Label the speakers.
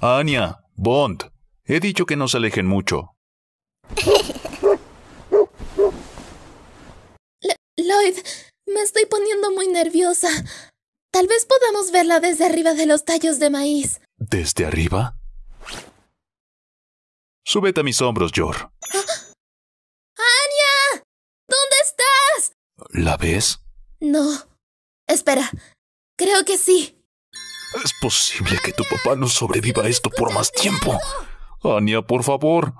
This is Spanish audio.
Speaker 1: Anya, Bond, he dicho que no se alejen mucho.
Speaker 2: Lloyd, me estoy poniendo muy nerviosa. Tal vez podamos verla desde arriba de los tallos de maíz.
Speaker 3: ¿Desde arriba? Súbete a mis hombros, Yor.
Speaker 4: ¡Anya! ¿Dónde estás?
Speaker 5: ¿La ves?
Speaker 4: No. Espera. Creo que sí
Speaker 6: es posible que tu papá no sobreviva a esto por más tiempo. Anya, por favor.